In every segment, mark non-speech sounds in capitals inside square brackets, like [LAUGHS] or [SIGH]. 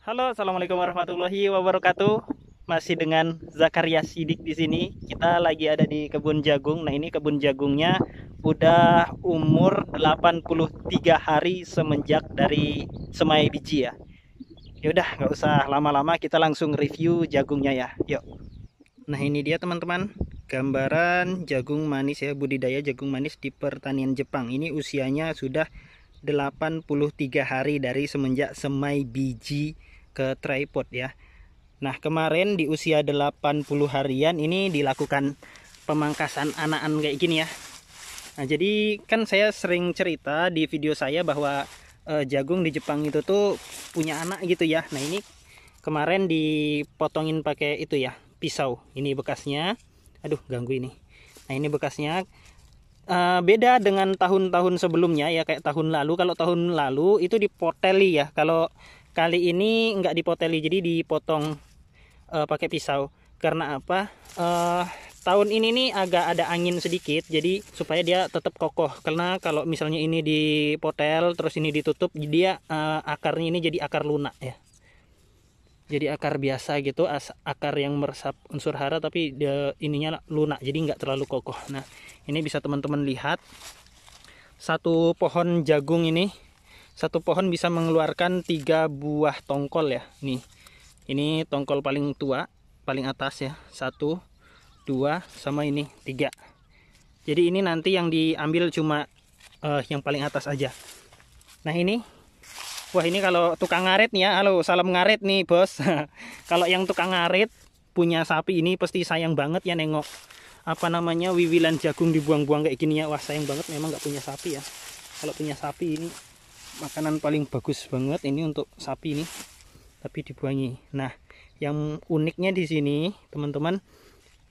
Halo, assalamualaikum warahmatullahi wabarakatuh. Masih dengan Zakaria Sidik di sini. Kita lagi ada di kebun jagung. Nah ini kebun jagungnya udah umur 83 hari semenjak dari semai biji ya. Yaudah, nggak usah lama-lama. Kita langsung review jagungnya ya. Yuk. Nah ini dia teman-teman. Gambaran jagung manis ya budidaya jagung manis di pertanian Jepang. Ini usianya sudah 83 hari dari semenjak semai biji ke tripod ya Nah kemarin di usia 80 harian ini dilakukan pemangkasan anakan kayak gini ya Nah jadi kan saya sering cerita di video saya bahwa e, jagung di Jepang itu tuh punya anak gitu ya Nah ini kemarin dipotongin pakai itu ya pisau ini bekasnya Aduh ganggu ini Nah ini bekasnya Uh, beda dengan tahun-tahun sebelumnya ya kayak tahun lalu kalau tahun lalu itu dipoteli ya kalau kali ini nggak dipoteli jadi dipotong uh, pakai pisau karena apa uh, tahun ini nih agak ada angin sedikit jadi supaya dia tetap kokoh karena kalau misalnya ini dipotel terus ini ditutup dia uh, akarnya ini jadi akar lunak ya jadi akar biasa gitu as akar yang meresap unsur hara tapi dia ininya lunak jadi nggak terlalu kokoh nah ini bisa teman-teman lihat satu pohon jagung ini satu pohon bisa mengeluarkan tiga buah tongkol ya nih ini tongkol paling tua paling atas ya satu dua sama ini tiga jadi ini nanti yang diambil cuma uh, yang paling atas aja nah ini wah ini kalau tukang ngarit nih ya halo salam ngarit nih bos [LAUGHS] kalau yang tukang ngarit punya sapi ini pasti sayang banget ya nengok apa namanya wiwilan jagung dibuang-buang kayak gini ya wah sayang banget memang nggak punya sapi ya kalau punya sapi ini makanan paling bagus banget ini untuk sapi nih tapi dibuangi nah yang uniknya di sini teman-teman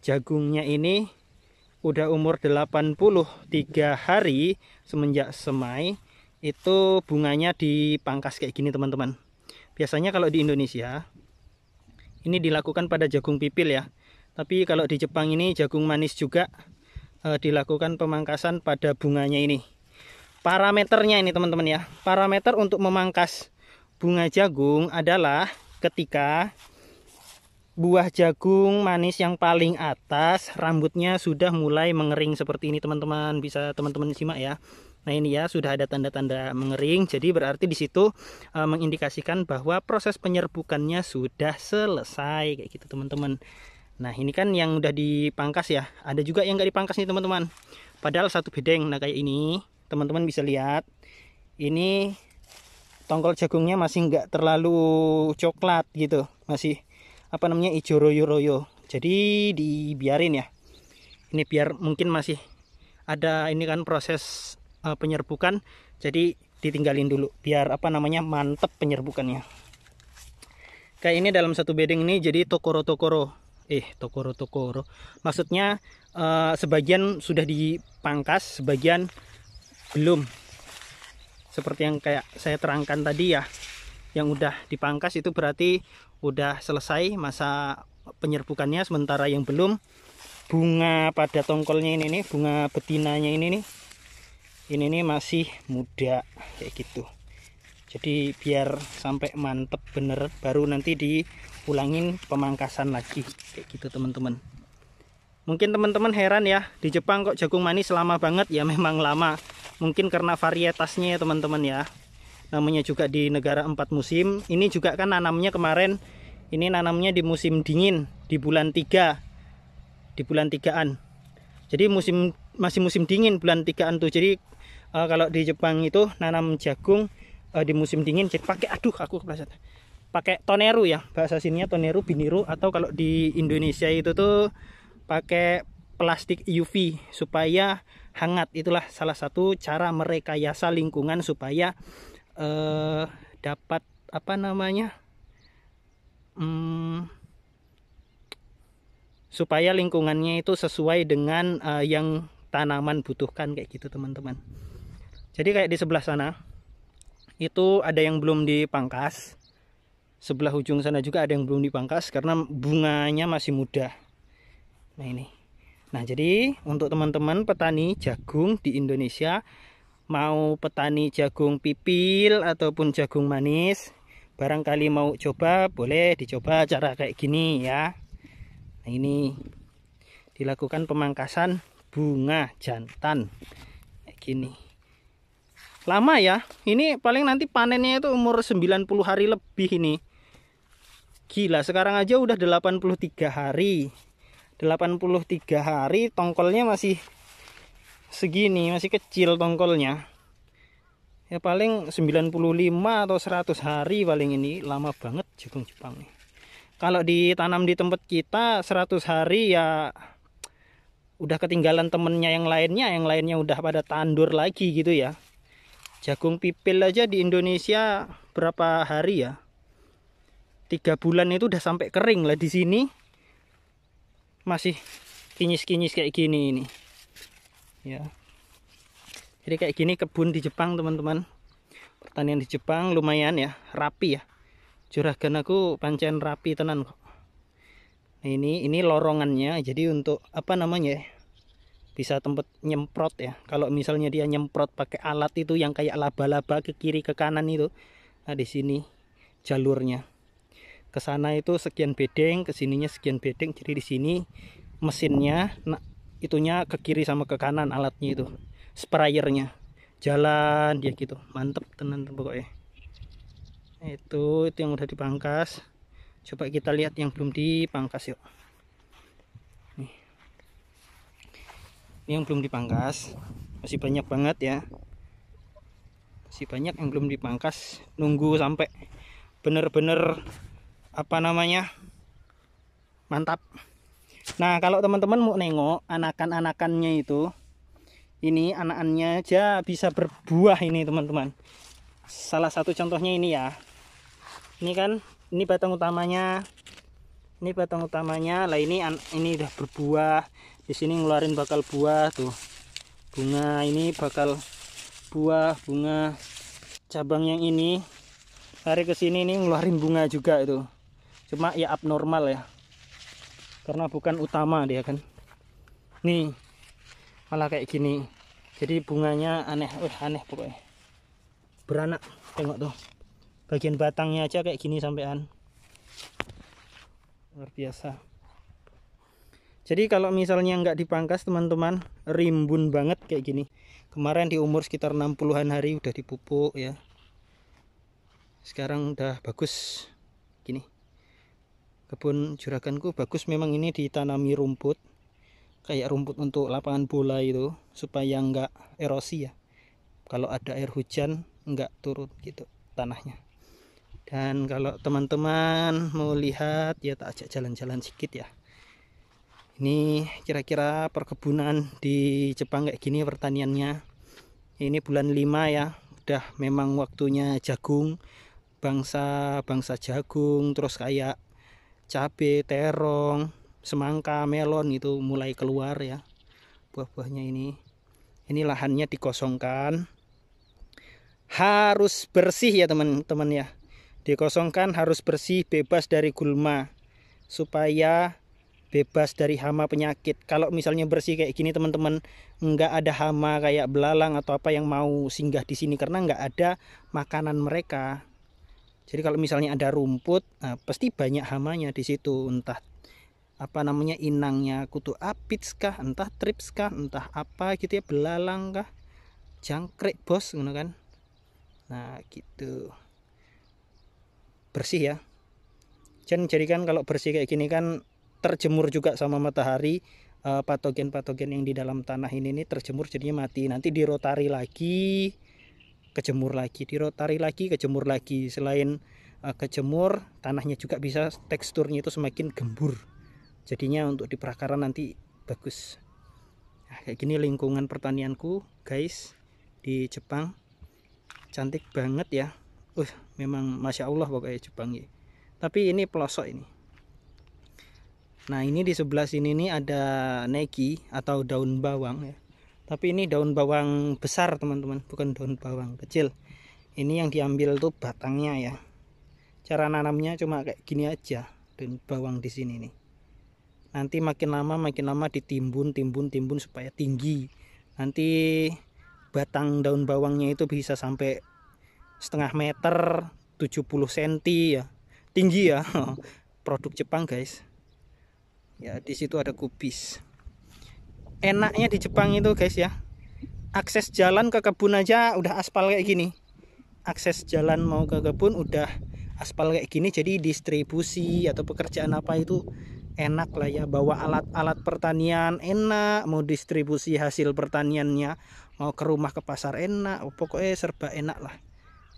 jagungnya ini udah umur 83 hari semenjak semai itu bunganya dipangkas kayak gini teman-teman biasanya kalau di Indonesia ini dilakukan pada jagung pipil ya tapi kalau di Jepang ini jagung manis juga e, dilakukan pemangkasan pada bunganya ini parameternya ini teman-teman ya parameter untuk memangkas bunga jagung adalah ketika buah jagung manis yang paling atas rambutnya sudah mulai mengering seperti ini teman-teman bisa teman-teman simak ya Nah ini ya sudah ada tanda-tanda mengering, jadi berarti di situ e, mengindikasikan bahwa proses penyerbukannya sudah selesai kayak gitu teman-teman. Nah ini kan yang udah dipangkas ya, ada juga yang nggak dipangkas nih teman-teman. Padahal satu bedeng, nah kayak ini teman-teman bisa lihat ini tongkol jagungnya masih nggak terlalu coklat gitu masih apa namanya ijo royo-royo jadi dibiarin ya ini biar mungkin masih ada ini kan proses uh, penyerbukan jadi ditinggalin dulu biar apa namanya mantep penyerbukannya kayak ini dalam satu bedeng ini jadi tokoro-tokoro eh tokoro-tokoro maksudnya uh, sebagian sudah dipangkas sebagian belum seperti yang kayak saya terangkan tadi ya yang udah dipangkas itu berarti udah selesai masa penyerbukannya sementara yang belum bunga pada tongkolnya ini nih bunga betinanya ini nih ini nih masih muda kayak gitu jadi biar sampai mantep bener baru nanti diulangin pemangkasan lagi kayak gitu teman-teman Mungkin teman-teman heran ya, di Jepang kok jagung manis lama banget? Ya memang lama. Mungkin karena varietasnya ya teman-teman ya. Namanya juga di negara empat musim. Ini juga kan nanamnya kemarin, ini nanamnya di musim dingin, di bulan 3. Di bulan 3-an. Jadi musim masih musim dingin bulan 3-an tuh. Jadi uh, kalau di Jepang itu nanam jagung uh, di musim dingin jadi pakai aduh aku kepleset. Pakai toneru ya, bahasa sininya toneru, biniru atau kalau di Indonesia itu tuh pakai plastik UV supaya hangat. Itulah salah satu cara merekayasa lingkungan supaya eh, dapat apa namanya? Hmm, supaya lingkungannya itu sesuai dengan eh, yang tanaman butuhkan kayak gitu teman-teman. Jadi kayak di sebelah sana itu ada yang belum dipangkas. Sebelah ujung sana juga ada yang belum dipangkas karena bunganya masih muda. Nah ini. Nah jadi untuk teman-teman petani jagung di Indonesia mau petani jagung pipil ataupun jagung manis barangkali mau coba boleh dicoba cara kayak gini ya. Nah ini dilakukan pemangkasan bunga jantan kayak gini. Lama ya. Ini paling nanti panennya itu umur 90 hari lebih ini. Gila, sekarang aja udah 83 hari. 83 hari tongkolnya masih segini masih kecil tongkolnya ya paling 95 atau 100 hari paling ini lama banget jagung Jepang nih kalau ditanam di tempat kita 100 hari ya udah ketinggalan temennya yang lainnya yang lainnya udah pada tandur lagi gitu ya jagung pipil aja di Indonesia berapa hari ya tiga bulan itu udah sampai kering lah di sini masih kinyis-kinyis kayak gini ini ya jadi kayak gini kebun di Jepang teman-teman pertanian di Jepang lumayan ya rapi ya juragan aku pancen rapi tenan kok nah ini ini lorongannya jadi untuk apa namanya ya bisa tempat nyemprot ya kalau misalnya dia nyemprot pakai alat itu yang kayak laba-laba ke kiri ke kanan itu nah di sini jalurnya ke sana itu sekian bedeng ke sininya sekian bedeng jadi di sini mesinnya nah, itunya ke kiri sama ke kanan alatnya itu sprayernya jalan dia gitu mantep tenan pokoknya itu itu yang udah dipangkas coba kita lihat yang belum dipangkas yuk ini yang belum dipangkas masih banyak banget ya masih banyak yang belum dipangkas nunggu sampai bener-bener apa namanya mantap nah kalau teman-teman mau nengok anakan-anakannya itu ini anakannya aja bisa berbuah ini teman-teman salah satu contohnya ini ya ini kan ini batang utamanya ini batang utamanya lah ini ini udah berbuah di sini ngeluarin bakal buah tuh bunga ini bakal buah bunga cabang yang ini tarik ke sini ini ngeluarin bunga juga itu cuma ya abnormal ya karena bukan utama dia kan nih malah kayak gini jadi bunganya aneh uh, aneh pokoknya beranak tengok tuh bagian batangnya aja kayak gini sampean luar biasa jadi kalau misalnya nggak dipangkas teman-teman rimbun banget kayak gini kemarin di umur sekitar 60-an hari udah dipupuk ya sekarang udah bagus gini kebun juraganku bagus memang ini ditanami rumput kayak rumput untuk lapangan bola itu supaya nggak erosi ya kalau ada air hujan nggak turun gitu tanahnya dan kalau teman-teman mau lihat ya tak ajak jalan-jalan sedikit ya ini kira-kira perkebunan di Jepang kayak gini pertaniannya ini bulan 5 ya udah memang waktunya jagung bangsa-bangsa jagung terus kayak cabai terong semangka melon itu mulai keluar ya buah-buahnya ini ini lahannya dikosongkan harus bersih ya teman-teman ya dikosongkan harus bersih bebas dari gulma supaya bebas dari hama penyakit kalau misalnya bersih kayak gini teman-teman nggak ada hama kayak belalang atau apa yang mau singgah di sini karena nggak ada makanan mereka jadi kalau misalnya ada rumput, nah, pasti banyak hamanya di situ, entah apa namanya inangnya kutu apit kah, entah trips kah, entah apa gitu ya, belalang kah, jangkrik bos, gitu kan. Nah gitu bersih ya. Jangan jadikan kalau bersih kayak gini kan terjemur juga sama matahari eh, patogen-patogen yang di dalam tanah ini ini terjemur jadinya mati nanti dirotari lagi kejemur lagi dirotari lagi kejemur lagi selain uh, kejemur tanahnya juga bisa teksturnya itu semakin gembur jadinya untuk di prakaran nanti bagus nah, kayak gini lingkungan pertanianku guys di Jepang cantik banget ya uh memang Masya Allah pokoknya Jepang ya tapi ini pelosok ini nah ini di sebelah sini nih ada neki atau daun bawang ya tapi ini daun bawang besar teman-teman bukan daun bawang kecil ini yang diambil tuh batangnya ya cara nanamnya cuma kayak gini aja dan bawang di sini nih nanti makin lama makin lama ditimbun timbun timbun supaya tinggi nanti batang daun bawangnya itu bisa sampai setengah meter 70 cm ya tinggi ya [LAUGHS] produk Jepang guys ya di situ ada kubis enaknya di Jepang itu guys ya akses jalan ke kebun aja udah aspal kayak gini akses jalan mau ke kebun udah aspal kayak gini jadi distribusi atau pekerjaan apa itu enak lah ya bawa alat-alat pertanian enak mau distribusi hasil pertaniannya mau ke rumah ke pasar enak oh, pokoknya serba enak lah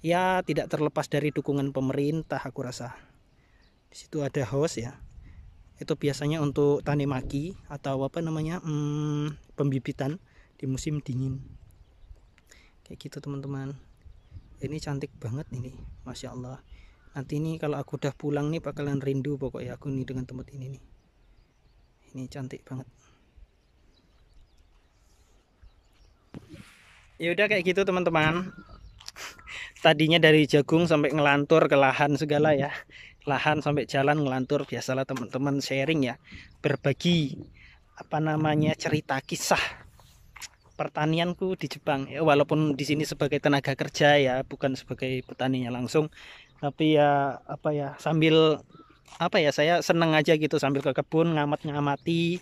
ya tidak terlepas dari dukungan pemerintah aku rasa di situ ada host ya itu biasanya untuk tanemaki atau apa namanya hmm, pembibitan di musim dingin kayak gitu teman-teman ini cantik banget ini Masya Allah nanti ini kalau aku udah pulang nih bakalan rindu pokoknya aku nih dengan tempat ini nih ini cantik banget yaudah kayak gitu teman-teman [LAUGHS] tadinya dari jagung sampai ngelantur ke lahan segala ya lahan sampai jalan ngelantur biasalah teman-teman sharing ya berbagi apa namanya cerita kisah pertanianku di Jepang ya, walaupun di sini sebagai tenaga kerja ya bukan sebagai petaninya langsung tapi ya apa ya sambil apa ya saya seneng aja gitu sambil ke kebun ngamat-ngamati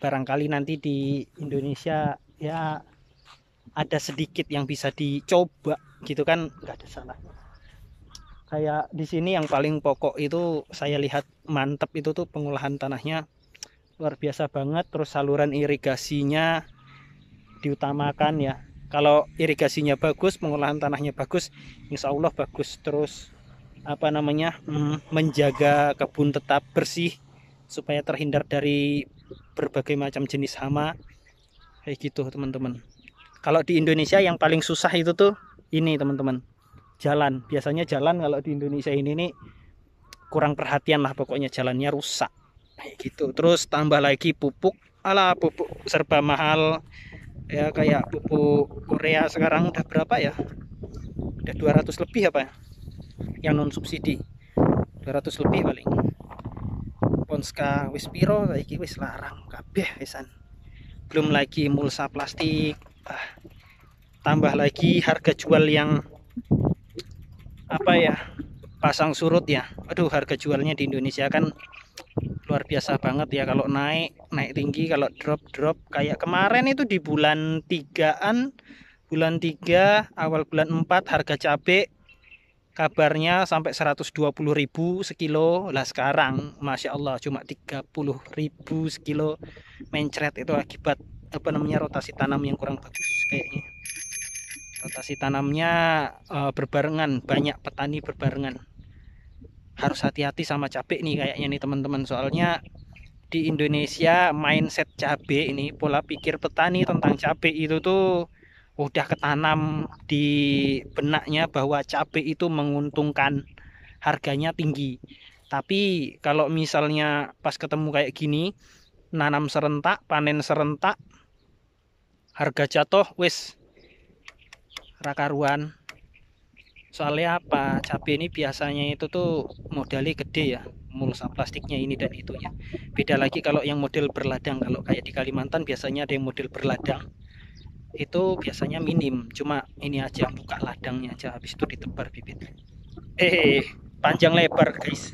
barangkali nanti di Indonesia ya ada sedikit yang bisa dicoba gitu kan nggak ada salahnya kayak di sini yang paling pokok itu saya lihat mantep itu tuh pengolahan tanahnya luar biasa banget terus saluran irigasinya diutamakan ya kalau irigasinya bagus pengolahan tanahnya bagus insya Allah bagus terus apa namanya mm, menjaga kebun tetap bersih supaya terhindar dari berbagai macam jenis hama kayak gitu teman-teman kalau di Indonesia yang paling susah itu tuh ini teman-teman jalan biasanya jalan kalau di Indonesia ini nih kurang perhatian lah pokoknya jalannya rusak kayak gitu terus tambah lagi pupuk ala pupuk serba mahal ya kayak pupuk Korea sekarang udah berapa ya udah 200 lebih apa ya yang non subsidi 200 lebih paling Ponska Wispiro lagi wis larang kabeh wisan belum lagi mulsa plastik ah, tambah lagi harga jual yang apa ya pasang surut ya aduh harga jualnya di Indonesia kan luar biasa banget ya kalau naik naik tinggi kalau drop drop kayak kemarin itu di bulan tigaan bulan tiga awal bulan empat harga cabai kabarnya sampai ribu sekilo lah sekarang Masya Allah cuma ribu sekilo mencret itu akibat apa namanya rotasi tanam yang kurang bagus kayaknya rotasi tanamnya uh, berbarengan banyak petani berbarengan harus hati-hati sama cabai nih kayaknya nih teman-teman soalnya di Indonesia mindset cabai ini pola pikir petani tentang cabai itu tuh udah ketanam di benaknya bahwa cabai itu menguntungkan harganya tinggi tapi kalau misalnya pas ketemu kayak gini nanam serentak panen serentak harga jatuh wes rakaruan soalnya apa cabai ini biasanya itu tuh modalnya gede ya mulsa plastiknya ini dan itunya beda lagi kalau yang model berladang kalau kayak di Kalimantan biasanya ada yang model berladang itu biasanya minim cuma ini aja buka ladangnya aja habis itu ditebar bibit eh panjang lebar guys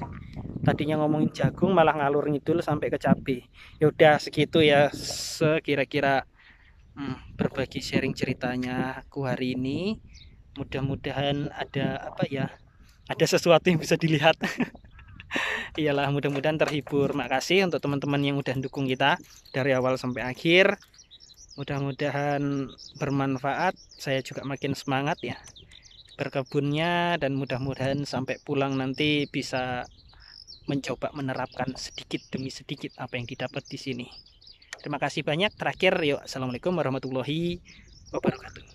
tadinya ngomongin jagung malah ngalur ngidul sampai ke cabai yaudah segitu ya sekira-kira hmm, berbagi sharing ceritanya aku hari ini. Mudah-mudahan ada apa ya? Ada sesuatu yang bisa dilihat. [LAUGHS] Iyalah, mudah-mudahan terhibur. Makasih untuk teman-teman yang udah dukung kita dari awal sampai akhir. Mudah-mudahan bermanfaat. Saya juga makin semangat ya berkebunnya dan mudah-mudahan sampai pulang nanti bisa mencoba menerapkan sedikit demi sedikit apa yang didapat di sini. Terima kasih banyak. Terakhir, yuk. Assalamualaikum warahmatullahi wabarakatuh.